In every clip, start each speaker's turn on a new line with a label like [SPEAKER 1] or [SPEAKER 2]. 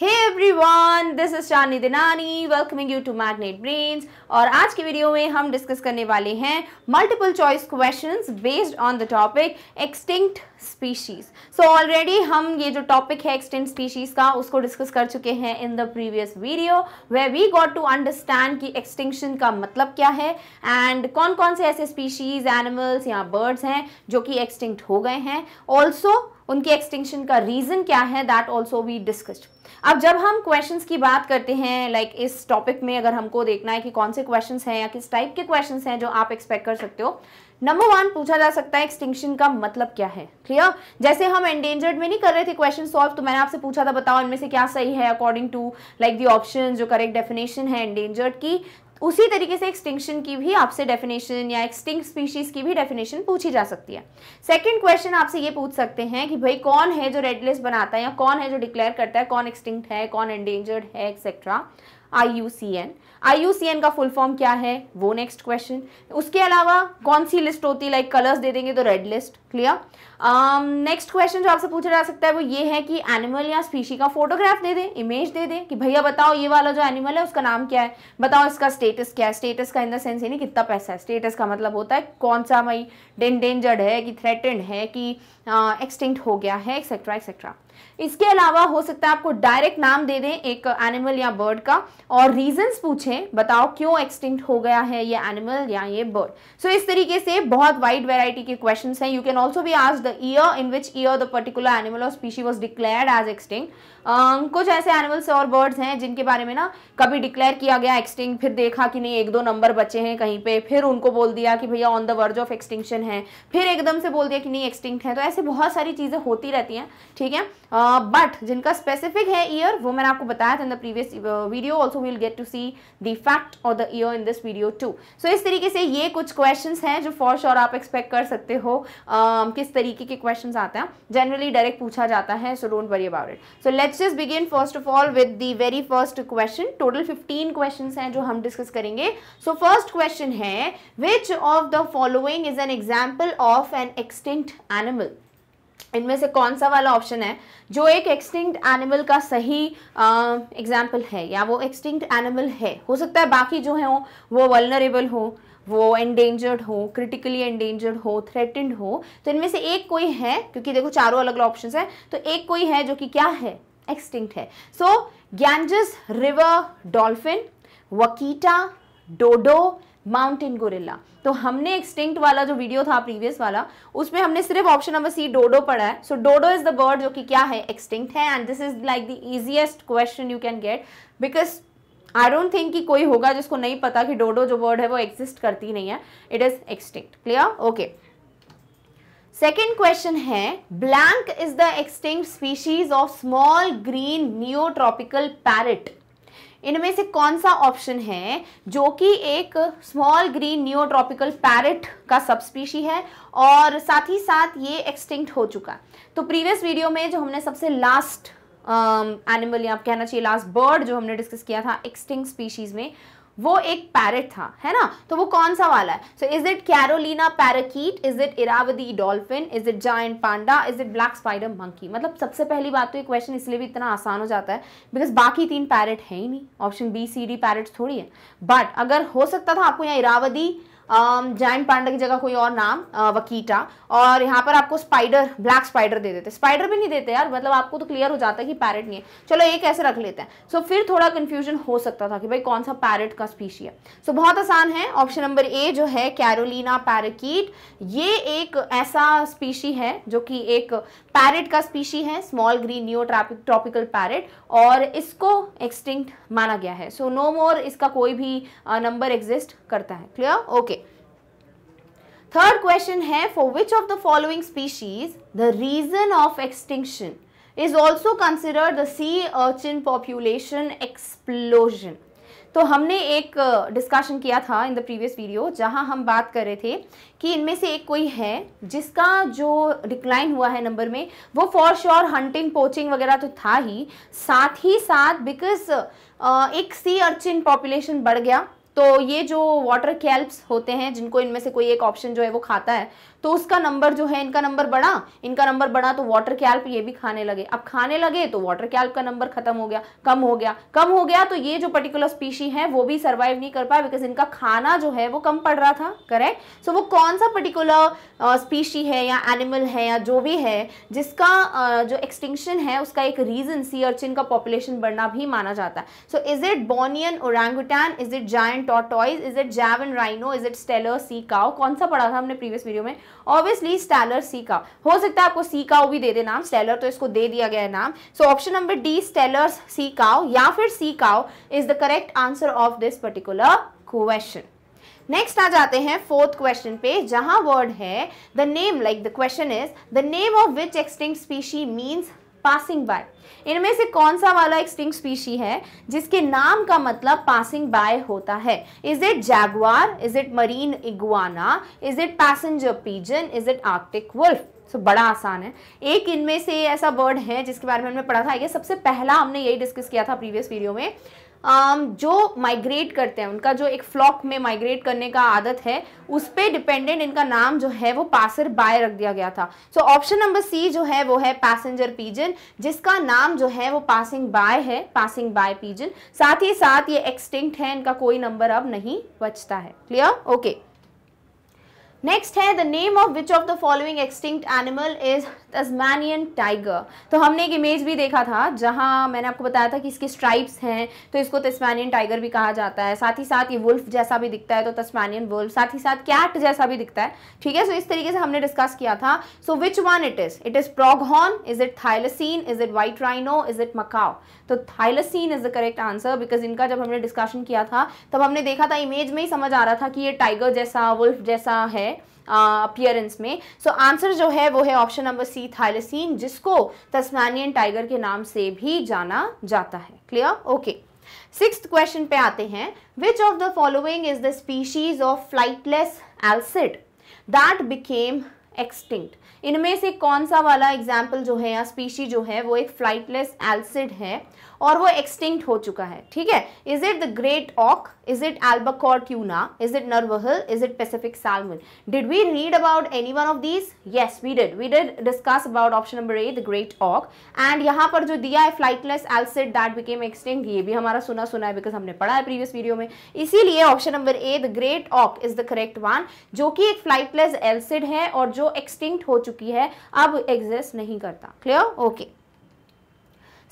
[SPEAKER 1] Hey everyone this is Chandi Dinani welcoming you to magnet Brains और आज की वीडियो में हम डिस्कस करने वाले हैं multiple choice questions based on the topic extinct species so already हम ये जो टॉपिक है एक्सटिंक्ट स्पीशीज का उसको डिस्कस कर चुके हैं in the previous video way we got to understand कि एक्सटिंक्शन का मतलब क्या है एंड कौन कौन से ऐसे स्पीशीज एनिमल्स या बर्ड्स हैं जो कि एक्सटिंक्ट हो गए हैं ऑल्सो उनके एक्सटिंक्शन का रीज़न क्या है दैट ऑल्सो वी डिस्कस्ड अब जब हम क्वेश्चंस की बात करते हैं लाइक like इस टॉपिक में अगर हमको देखना है कि कौन से क्वेश्चंस हैं या किस टाइप के क्वेश्चंस हैं जो आप एक्सपेक्ट कर सकते हो नंबर वन पूछा जा सकता है एक्सटिंक्शन का मतलब क्या है क्लियर जैसे हम एंडेंजर्ड में नहीं कर रहे थे क्वेश्चन सॉल्व तो मैंने आपसे पूछा था बताओ इनमें से क्या सही है according to like the option जो करेक्ट डेफिनेशन है एंडेंजर्ड की उसी तरीके से एक्सटिंक्शन की भी आपसे डेफिनेशन या एक्सटिंक स्पीशीज की भी डेफिनेशन पूछी जा सकती है सेकंड क्वेश्चन आपसे ये पूछ सकते हैं कि भाई कौन है जो रेड लिस्ट बनाता है या कौन है जो डिक्लेयर करता है कौन एक्सटिंक्ट है कौन एंडेंजर्ड है etcetera I U C N IUCN का फुल फॉर्म क्या है वो नेक्स्ट क्वेश्चन उसके अलावा कौन सी लिस्ट होती है लाइक कलर्स दे देंगे तो red list clear next question जो आपसे पूछा जा सकता है वो ये है कि एनिमल या स्पीशी का फोटोग्राफ दे दें इमेज दे दें कि भैया बताओ ये वाला जो एनिमल है उसका नाम क्या है बताओ इसका स्टेटस क्या है स्टेटस का इन द सेंस यानी कितना पैसा है स्टेटस का मतलब होता है कौन सा भाई डेंडेंजर्ड है कि थ्रेटेंड है कि एक्सटिंक्ट uh, हो गया है एक्सेट्रा एक्सेट्रा इसके अलावा हो सकता है आपको डायरेक्ट नाम दे दें एक एनिमल या बर्ड का और रीजन्स पूछे मुझे बताओ क्यों एक्सटिंक्ट हो गया है ये एनिमल या ये बर्ड सो so, इस तरीके से बहुत वाइड वेराइटी के क्वेश्चन हैं यू कैन ऑल्सो भी ask the year in which year the particular animal और species was declared as extinct कुछ ऐसे एनिमल्स और बर्ड्स हैं जिनके बारे में ना कभी डिक्लेयर किया गया एक्सटिंक्ट फिर देखा कि नहीं एक दो नंबर बचे हैं कहीं पे फिर उनको बोल दिया कि भैया on the verge of extinction है फिर एकदम से बोल दिया कि नहीं एक्सटिंक्ट है तो ऐसे बहुत सारी चीज़ें होती रहती हैं ठीक है बट uh, जिनका स्पेसिफिक है ईयर वो मैंने आपको बताया था in the previous video also will get to see the fact और the year in this video too so इस तरीके से ये कुछ क्वेश्चन हैं जो फॉर श्योर sure आप एक्सपेक्ट कर सकते हो uh, किस तरीके के क्वेश्चन आते हैं जनरली डायरेक्ट पूछा जाता है so don't worry about it so let's just begin first of all with the very first question total fifteen question हैं जो हम डिस्कस करेंगे सो फर्स्ट क्वेश्चन है which of the following is an example of an extinct animal इनमें से कौन सा वाला ऑप्शन है जो एक एक्सटिंक्ट एनिमल का सही एग्जाम्पल है या वो एक्सटिंक्ट एनिमल है हो सकता है बाकी जो है वो वलनरेबल हो वो एंडेंजर्ड हो क्रिटिकली एंडेंजर्ड हो थ्रेटेंड हो तो इनमें से एक कोई है क्योंकि देखो चारों अलग अलग ऑप्शन है तो एक कोई है जो कि क्या है एक्सटिंक्ट है so Ganges river dolphin vaquita dodo mountain gorilla तो हमने एक्सटिंक्ट वाला जो वीडियो था प्रीवियस वाला उसमें हमने सिर्फ ऑप्शन नंबर सी डोडो पढ़ा है so dodo is the bird जो कि क्या है एक्सटिंक्ट है and this is like the easiest question you can get because I don't think कि कोई होगा जिसको नहीं पता कि डोडो जो वर्ड है वो एग्जिस्ट करती नहीं है it is extinct clear okay second question है blank is the extinct species of small green neotropical parrot इनमें से कौन सा ऑप्शन है जो कि एक स्मॉल ग्रीन न्यूट्रॉपिकल पैरट का सब स्पीशी है और साथ ही साथ ये एक्सटिंक्ट हो चुका तो प्रीवियस वीडियो में जो हमने सबसे लास्ट एनिमल या आप कहना चाहिए लास्ट बर्ड जो हमने डिस्कस किया था एक्सटिंक्ट स्पीशीज़ में वो एक पैरट था है ना तो वो कौन सा वाला है so is it Carolina parakeet is it Irrawaddy dolphin is it giant panda is it black spider monkey मतलब सबसे पहली बात तो ये क्वेश्चन इसलिए भी इतना आसान हो जाता है बिकॉज बाकी तीन पैरट है ही नहीं option B C D parrot थोड़ी है बट अगर हो सकता था आपको यहाँ इरावदी जैन um, पांडा की जगह कोई और नाम वकीटा uh, और यहाँ पर आपको स्पाइडर ब्लैक स्पाइडर दे देते स्पाइडर भी नहीं देते यार मतलब आपको तो क्लियर हो जाता है कि पैरट नहीं है चलो एक ऐसे रख लेते हैं सो so, फिर थोड़ा कन्फ्यूजन हो सकता था कि भाई कौन सा पैरट का स्पीशी है सो so, बहुत आसान है ऑप्शन नंबर ए जो है कैरोलिना पैरकीट ये एक ऐसा स्पीशी है जो कि एक पैरट का स्पीशी है small green new tropical parrot और इसको एक्सटिंक्ट माना गया है सो नो मोर इसका कोई भी नंबर uh, एग्जिस्ट करता है क्लियर ओके थर्ड क्वेश्चन है for which of the following species the reason of extinction is also consider the sea urchin population explosion तो हमने एक डिस्कशन किया था इन द प्रीवियस वीडियो जहां हम बात कर रहे थे कि इनमें से एक कोई है जिसका जो डिक्लाइन हुआ है नंबर में वो फॉर श्योर हंटिंग पोचिंग वगैरह तो था ही साथ ही साथ बिकॉज एक सी अर्चिन पॉपुलेशन बढ़ गया तो ये जो वाटर कैल्प्स होते हैं जिनको इनमें से कोई एक ऑप्शन जो है वो खाता है तो उसका नंबर जो है इनका नंबर बढ़ा इनका नंबर बढ़ा तो वाटर कैल्प ये भी खाने लगे अब खाने लगे तो वाटर कैल्प का नंबर खत्म हो गया कम हो गया कम हो गया तो ये जो पर्टिकुलर स्पीशी है वो भी सर्वाइव नहीं कर पाया बिकॉज इनका खाना जो है वो कम पड़ रहा था करेक्ट सो so, वो कौन सा पर्टिकुलर स्पीशी है या एनिमल है या जो भी है जिसका uh, जो एक्सटिंक्शन है उसका एक रीजन सी अर्चिन का पॉपुलेशन बढ़ना भी माना जाता है so is it Bornean orangutan is it giant tortoise is it Javan rhino is it Steller sea cow कौन सा पढ़ा था हमने प्रीवियस वीडियो में ऑब्वियसली स्टेलर सी का हो सकता है आपको सी काओ भी दे दे नाम स्टेलर तो इसको दे दिया गया है नाम so option number D Steller sea cow या फिर sea cow is the correct answer of this particular question next आ जाते हैं फोर्थ क्वेश्चन पे जहां वर्ड है the name like the question is the name of which extinct species means passing by इनमें से कौन सा वाला एक्सटिंग स्पीशी है जिसके नाम का मतलब पासिंग बाय होता है is it jaguar is it marine iguana is it passenger pigeon is it Arctic wolf so so, बड़ा आसान है एक इनमें से ऐसा वर्ड है जिसके बारे में हमने पढ़ा था ये सबसे पहला हमने यही डिस्कस किया था प्रीवियस वीडियो में Um, जो माइग्रेट करते हैं उनका जो एक फ्लॉक में माइग्रेट करने का आदत है उस पर डिपेंडेंट इनका नाम जो है वो पासर बाय रख दिया गया था सो ऑप्शन नंबर सी जो है वो है पैसेंजर पीजन जिसका नाम जो है वो पासिंग बाय है पासिंग बाय पीजन साथ ही साथ ये एक्सटिंक्ट है इनका कोई नंबर अब नहीं बचता है क्लियर ओके नेक्स्ट है the name of which of the following extinct animal is Tasmanian tiger तो हमने एक इमेज भी देखा था जहाँ मैंने आपको बताया था कि इसके स्ट्राइप्स हैं तो इसको तस्मानियन टाइगर भी कहा जाता है साथ ही साथ ये वुल्फ जैसा भी दिखता है तो तस्मानियन वुल्फ साथ ही साथ कैट जैसा भी दिखता है ठीक है सो इस तरीके से हमने डिस्कस किया था so which one it is it is pronghorn is it thylacine is it white rhino is it macaw तो thylacine is the correct answer because इनका जब हमने डिस्कशन किया था तब हमने देखा था इमेज में ही समझ आ रहा था कि ये टाइगर जैसा वुल्फ जैसा है अपियरेंस में सो so, आंसर जो है वो है ऑप्शन नंबर सी थाइलेसिन जिसको तस्मानियन टाइगर के नाम से भी जाना जाता है क्लियर ओके सिक्स क्वेश्चन पे आते हैं which of the following is the species of flightless alcid that became extinct इनमें से कौन सा वाला एग्जाम्पल जो है या स्पीशी जो है वो एक फ्लाइटलेस एल्सिड है और वो एक्सटिंक्ट हो चुका है ठीक है is it the great auk is it albacore tuna is it narwhal is it Pacific salmon did we read about any one of these yes we did we did discuss about option number A the great auk and यहाँ पर जो दिया है flightless alcid that became extinct ये भी हमारा सुना सुना है बिकॉज हमने पढ़ा है प्रीवियस वीडियो में इसीलिए option number A the great auk is the correct one जो कि एक फ्लाइटलेस एल्सिड है और जो एक्सटिंक्ट हो चुकी है अब एग्जिस्ट नहीं करता clear okay okay.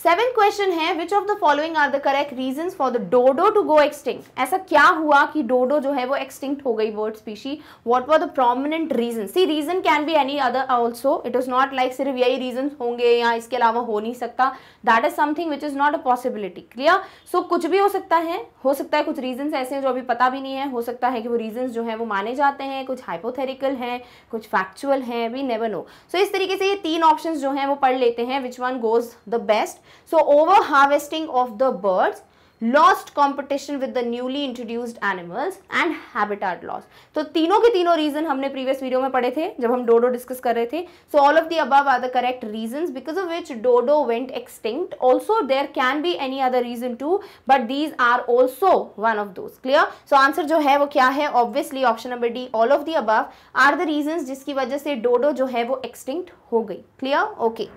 [SPEAKER 1] Seven question है which of the following are the correct reason for the dodo to go extinct ऐसा क्या हुआ कि डोडो जो है वो एक्सटिंक्ट हो गई word species what were the prominent reason see reason can be any other also it is not like सिर्फ यही रीजन होंगे या इसके अलावा हो नहीं सकता that is something which is not a possibility clear so कुछ भी हो सकता है हो सकता है कुछ रीजन ऐसे हैं जो अभी पता भी नहीं है हो सकता है कि वो रीजन जो है वो माने जाते हैं कुछ हाइपोथेरिकल हैं कुछ फैक्चुअल हैं वी नेवर नो सो इस तरीके से ये तीन ऑप्शन जो हैं वो पढ़ लेते हैं which one goes the best So over harvesting of the birds lost competition with the newly introduced animals and habitat loss तो तीनों के तीनों रीजन हमने प्रीवियस वीडियो में पढ़े थे जब हम डोडो डिस्कस कर रहे थे so all of the above are the correct reason because of which dodo went extinct also there can be any other reason too but these are also one of those clear so answer जो है वो क्या है obviously option number D all of the above are the reason जिसकी वजह से डोडो जो है वो एक्सटिंक्ट हो गई clear okay okay.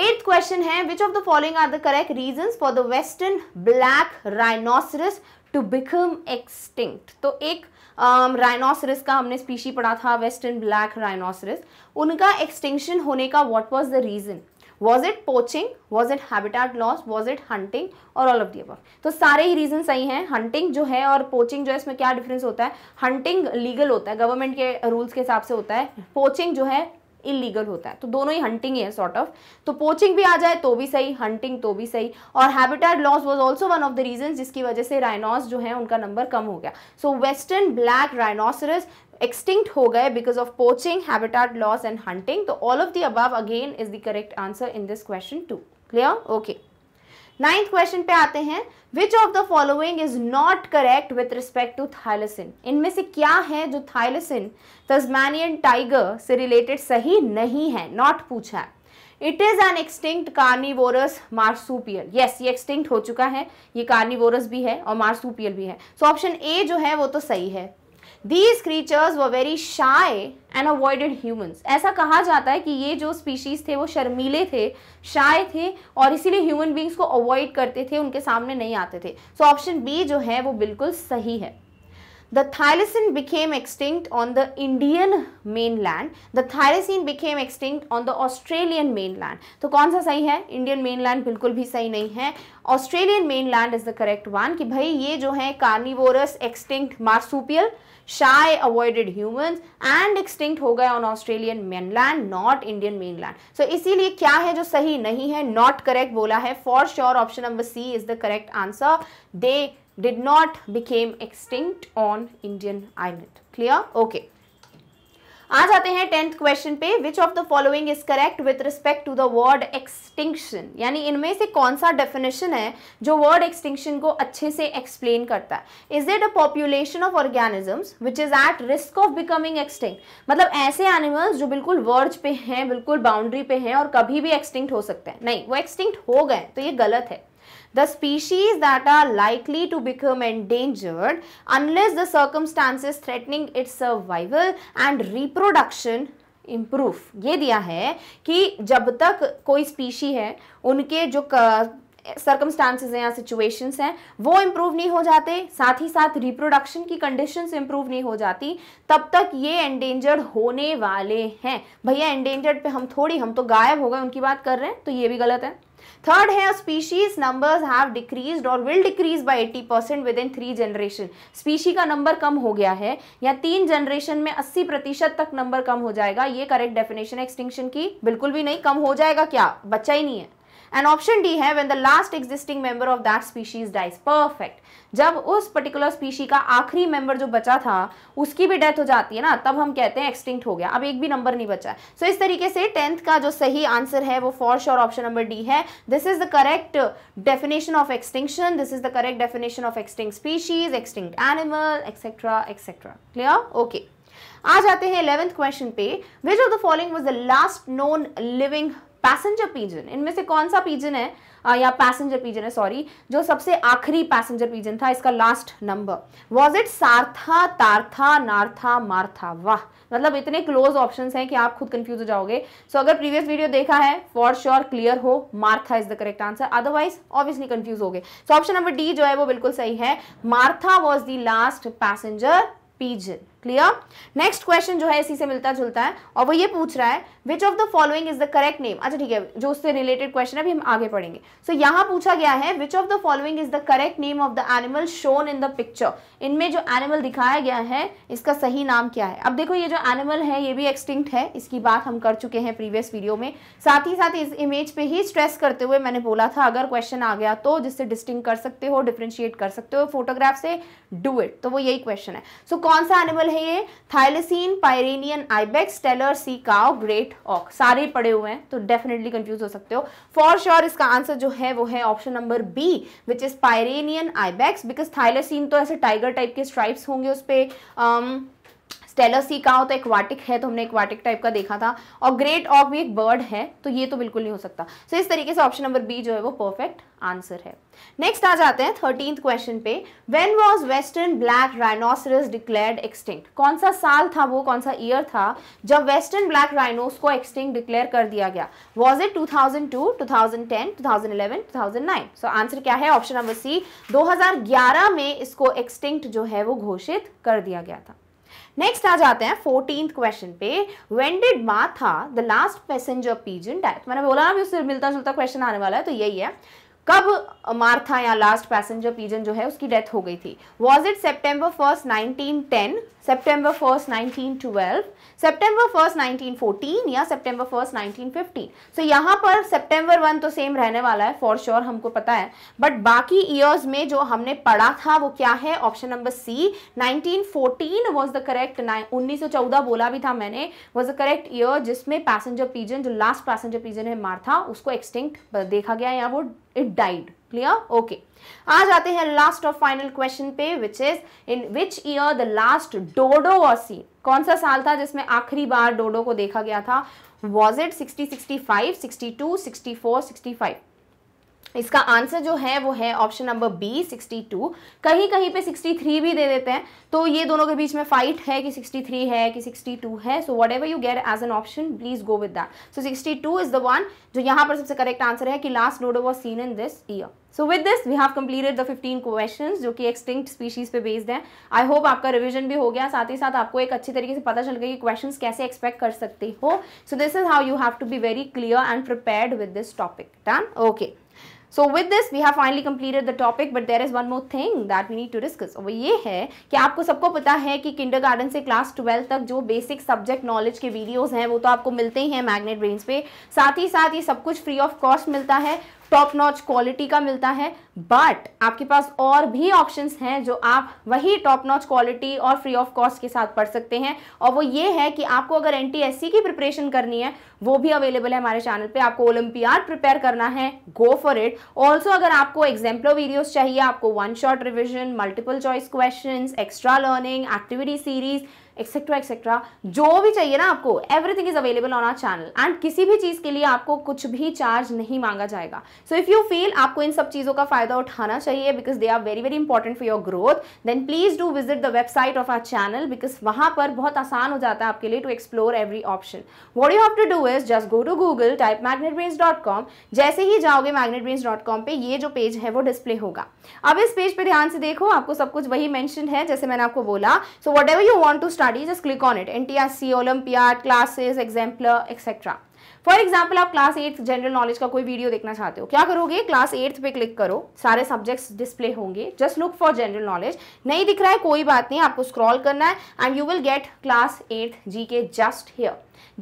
[SPEAKER 1] Eighth question है which of the following are the correct reason for the western black rhinoceros to become extinct तो एक राइनोसरस um, का हमने स्पीशी पढ़ा था वेस्टर्न ब्लैक राइनोसरस उनका एक्सटिंक्शन होने का what was the reason was it poaching was it habitat loss was it hunting और ऑल ऑफ दी अब तो सारे ही रीजन सही हैं हंटिंग जो है और पोचिंग जो है इसमें क्या डिफरेंस होता है हंटिंग लीगल होता है गवर्नमेंट के रूल्स के हिसाब से होता है पोचिंग जो है इलीगल होता है तो दोनों ही हंटिंग ही है सॉर्ट ऑफ तो पोचिंग भी आ जाए तो भी सही हंटिंग तो भी सही और habitat loss was also one of the reason जिसकी वजह से राइनॉस जो है उनका नंबर कम हो गया so western black rhinoceros extinct हो गए because of poaching habitat loss and hunting तो all of the above again is the correct answer in this question too clear okay ninth question पे आते हैं which of the following is not correct with respect to thylacine इनमें से क्या है जो thylacine Tasmanian tiger से related सही नहीं है नॉट पूछा है it is an extinct carnivorous marsupial yes ये एक्सटिंक्ट हो चुका है ये कार्निवोरस भी है और मार्सूपियल भी है सो ऑप्शन ए जो है वो तो सही है these creatures were very shy and avoided humans ऐसा कहा जाता है कि ये जो स्पीशीज़ थे वो शर्मीले थे शाए थे और इसीलिए ह्यूमन बींग्स को अवॉइड करते थे उनके सामने नहीं आते थे सो ऑप्शन बी जो है वो बिल्कुल सही है the thylacine became extinct on the Indian mainland. The thylacine became extinct on the Australian mainland. तो कौन सा सही है Indian mainland बिल्कुल भी सही नहीं है Australian mainland is the correct one कि भाई ये जो है carnivorous extinct marsupial shy avoided humans and extinct हो गए on Australian mainland not Indian mainland. So इसीलिए क्या है जो सही नहीं है not correct बोला है for sure option number C is the correct answer. They did not became extinct on Indian island. Clear? Okay. आ जाते हैं टेंथ क्वेश्चन पे which of the following is correct with respect to the word extinction यानी इनमें से कौन सा definition है जो वर्ड एक्सटिंक्शन को अच्छे से एक्सप्लेन करता है is it a population of organisms which is at risk of becoming extinct मतलब ऐसे एनिमल्स जो बिल्कुल वर्ज पे हैं बिल्कुल बाउंड्री पे हैं और कभी भी एक्सटिंक्ट हो सकते हैं नहीं वो एक्सटिंक्ट हो गए तो ये गलत है The species that are likely to become endangered unless the circumstances threatening its survival and reproduction improve ये दिया है कि जब तक कोई स्पीशी है उनके जो सर्कमस्टांसेज हैं या सिचुएशंस हैं वो इम्प्रूव नहीं हो जाते साथ ही साथ रिप्रोडक्शन की कंडीशंस इम्प्रूव नहीं हो जाती तब तक ये एंडेंजर्ड होने वाले हैं भैया एंडेंजर्ड पे हम थोड़ी हम तो गायब हो गए उनकी बात कर रहे हैं तो ये भी गलत है थर्ड है स्पीशीज नंबर्स हैव डिक्रीज्ड और will decrease by 80 percent within three generation species का नंबर कम हो गया है या तीन जनरेशन में 80 प्रतिशत तक नंबर कम हो जाएगा ये करेक्ट डेफिनेशन है एक्सटिंक्शन की बिल्कुल भी नहीं कम हो जाएगा क्या बच्चा ही नहीं है एंड ऑप्शन डी है when the last existing member of that species dies perfect जब उस पर्टिकुलर स्पीशी का आखिरी मेंबर जो बचा था उसकी भी डेथ हो जाती है ना तब हम कहते हैं एक्सटिंक्ट हो गया अब एक भी नंबर नहीं बचा सो so, इस तरीके से टेंथ का जो सही आंसर है वो for sure option number D है this is the correct definition of extinction this is the correct definition of extinct species extinct animal etcetera etcetera clear okay आ जाते हैं इलेवेंथ क्वेश्चन पे which of the following was the last known living passenger pigeon इनमें से कौन सा pigeon है आ, या पैसेंजर पीजन है सॉरी जो सबसे आखिरी पैसेंजर पीजन था इसका last number was it Sartha Tartha Nartha Martha वाह मतलब इतने क्लोज ऑप्शन हैं कि आप खुद कंफ्यूज हो जाओगे सो so, अगर प्रीवियस वीडियो देखा है फॉर श्योर क्लियर हो Martha is the correct answer otherwise obviously confuse हो गए सो ऑप्शन नंबर डी जो है वो बिल्कुल सही है Martha was the last passenger pigeon clear next question जो है इसी से मिलता जुलता है और वो ये पूछ रहा है which of the following is the correct name अच्छा ठीक है जो उससे रिलेटेड क्वेश्चन है अभी हम आगे पढ़ेंगे सो so, यहाँ पूछा गया है which of the following is the correct name of the animal shown in the picture इनमें जो एनिमल दिखाया गया है इसका सही नाम क्या है अब देखो ये जो एनिमल है ये भी एक्सटिंक्ट है इसकी बात हम कर चुके हैं प्रीवियस वीडियो में साथ ही साथ इस इमेज पे ही स्ट्रेस करते हुए मैंने बोला था अगर क्वेश्चन आ गया तो जिससे डिस्टिंग कर सकते हो डिफ्रेंशिएट कर सकते हो फोटोग्राफ से डू इट तो वो यही क्वेश्चन है सो so, कौन सा एनिमल है ये thylacine Pyrenean ibex Steller sea cow great auk सारे पड़े हुए हैं तो डेफिनेटली कंफ्यूज हो सकते हो फॉर श्योर sure, इसका आंसर जो है वो है option number B which is Pyrenean ibex because thylacine तो ऐसे टाइगर टाइप के स्ट्राइप्स होंगे उस पर स्टेलर सी का हो तो एक्वाटिक है तो हमने एक्वाटिक टाइप का देखा था और ग्रेट ऑफ भी एक बर्ड है तो ये तो बिल्कुल नहीं हो सकता सो so, इस तरीके से ऑप्शन नंबर बी जो है वो परफेक्ट आंसर है नेक्स्ट आ जाते हैं थर्टींथ क्वेश्चन पे when was western black rhinoceros declared extinct कौन सा साल था वो कौन सा ईयर था जब वेस्टर्न ब्लैक राइनोस को एक्सटिंक्ट डिक्लेयर कर दिया गया was it two two two two thousand thousand thousand ten eleven two thousand nine so answer क्या है ऑप्शन नंबर सी दो हजार ग्यारह में इसको एक्सटिंक्ट जो है वो घोषित कर दिया गया था नेक्स्ट आ जाते हैं फोर्टीन क्वेश्चन पे when did Martha the last passenger pigeon died मैंने बोला ना भी उससे मिलता जुलता क्वेश्चन आने वाला है तो यही है कब मार्था या लास्ट पैसेंजर पीजन जो है उसकी डेथ हो गई थी was it September first nineteen ten September first 1912 September first 1914 या सितंबर फर्स्ट 1915 सो so, यहाँ पर सितंबर वन तो सेम रहने वाला है फॉर श्योर sure, हमको पता है बट बाकी ईयर्स में जो हमने पढ़ा था वो क्या है option number C 1914 was the correct nine उन्नीस सौ चौदह बोला भी था मैंने वॉज द करेक्ट ईयर जिसमें पैसेंजर पीजन जो लास्ट पैसेंजर पीजन है मार था उसको एक्सटिंक्ट देखा गया या वो इट डाइड क्लियर ओके आ जाते हैं लास्ट और फाइनल क्वेश्चन पे which is in which year the last dodo और सी कौन सा साल था जिसमें आखिरी बार डोडो को देखा गया था was it sixty sixty five sixty two sixty four sixty five इसका आंसर जो है वो है ऑप्शन नंबर बी 62 कहीं कहीं पे 63 भी दे देते हैं तो ये दोनों के बीच में फाइट है कि 63 है कि 62 है so whatever you get as an option please go with that so 62 is the one जो यहाँ पर सबसे करेक्ट आंसर है कि last dodo was seen in this year so with this we have completed the fifteen question जो कि extinct species पे based है आई होप आपका रिविजन भी हो गया साथ ही साथ आपको एक अच्छी तरीके से पता चल गया कि क्वेश्चन कैसे एक्सपेक्ट कर सकते हो so this is how you have to be very clear and prepare with this topic done okay so with this we have finally completed the topic but there is one more thing that we need to discuss वो ये है कि आपको सबको पता है कि kindergarten से क्लास ट्वेल्व तक जो बेसिक सब्जेक्ट नॉलेज के वीडियोज़ हैं वो तो आपको मिलते ही हैं मैग्नेट ब्रेन्स पे साथ ही साथ ये सब कुछ फ्री ऑफ कॉस्ट मिलता है टॉप नॉच क्वालिटी का मिलता है बट आपके पास और भी ऑप्शंस हैं जो आप वही टॉप नॉच क्वालिटी और फ्री ऑफ कॉस्ट के साथ पढ़ सकते हैं और वो ये है कि आपको अगर एन की प्रिपरेशन करनी है वो भी अवेलेबल है हमारे चैनल पे आपको ओलंपियाड प्रिपेयर करना है गो फॉर इट ऑल्सो अगर आपको एग्जाम्पलो वीडियोज चाहिए आपको one shot revision multiple choice question extra learning activity series etcetera etcetera जो भी चाहिए ना आपको everything is available on our channel and किसी भी चीज़ के लिए आपको कुछ भी चार्ज नहीं मांगा जाएगा सो इफ़ यू फील आपको इन सब चीज़ों का फायदा उठाना चाहिए because they are very very important for your growth then please do visit the website of our channel because वहां पर बहुत आसान हो जाता है आपके लिए to explore every option what you have to do is just go to Google type magnet जैसे ही जाओगे मैग्नेट पे ये जो पेज है वो डिस्प्ले होगा अब इस पेज पे ध्यान से देखो आपको सब कुछ वही मैंशन है जैसे मैंने आपको बोला so whatever you want to study just click on it NTSC, olympiad classes exemplar etc for example आप क्लास एट्थ जनरल नॉलेज का कोई वीडियो देखना चाहते हो क्या करोगे क्लास एट्थ पे क्लिक करो सारे सब्जेक्ट्स डिस्प्ले होंगे just look for general knowledge नहीं दिख रहा है कोई बात नहीं आपको स्क्रॉल करना है and you will get class eighth G K just hair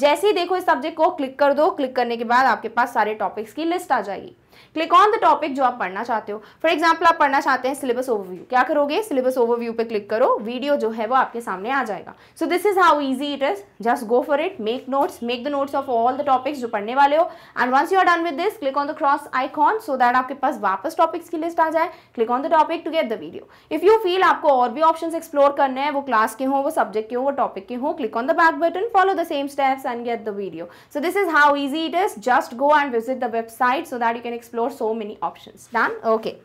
[SPEAKER 1] जैसे ही देखो इस सब्जेक्ट को क्लिक कर दो क्लिक करने के बाद आपके पास सारे टॉपिक्स की लिस्ट आ जाएगी क्लिक ऑन द टॉपिक जो आप पढ़ना चाहते हो फॉर एग्जाम्पल आप पढ़ना चाहते हैं सिलेबस ओवरव्यू क्या करोगे सिलेबस ओवरव्यू पे क्लिक करो वीडियो जो है वो आपके सामने आ जाएगा so this is how easy it is just go for it make notes make the notes of all the topics जो पढ़ने वाले हो and once you are done with this click on the cross icon so that आपके पास वापस topics की list आ जाए click on the topic to get the video if you feel आपको और भी ऑप्शन एक्सप्लोर करने हैं वो क्लास के हों वो सब्जेक्ट के हों वो टॉपिक के हों click on the back button follow the same steps and get the video so this is how easy it is just go and visit the website so that you can explore explore so many options. Done? Okay.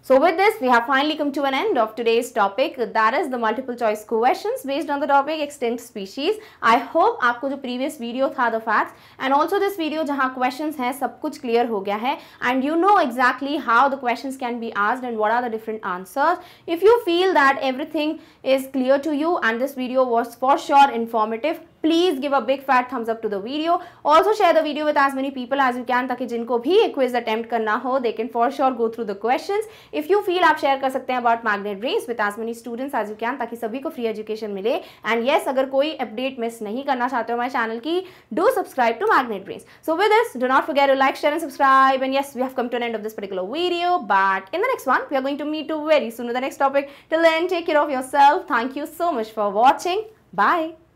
[SPEAKER 1] So with this, we have finally come to an end of today's topic. That is the multiple choice questions based on the topic extinct species. I hope आपको जो previous video था the facts and also this video जहाँ questions हैं सब कुछ clear हो गया है and you know exactly how the questions can be asked and what are the different answers. If you feel that everything is clear to you and this video was for sure informative, please give a big fat thumbs up to the video also share the video with as many people as you can ताकि जिनको भी एक quiz attempt करना हो they can for sure go through the question if you feel आप share कर सकते हैं about magnet brains with as many students as you can ताकि सभी को फ्री एजुकेशन मिले एंड येस yes, अगर कोई अपडेट मिस नहीं करना चाहते हो हमारे चैनल की do subscribe to magnet brains so with this do not forget to like share and subscribe and yes we have come to end of this particular video but in the next one we are going to meet to very soon the next topic till then take care of yourself thank you so much for watching bye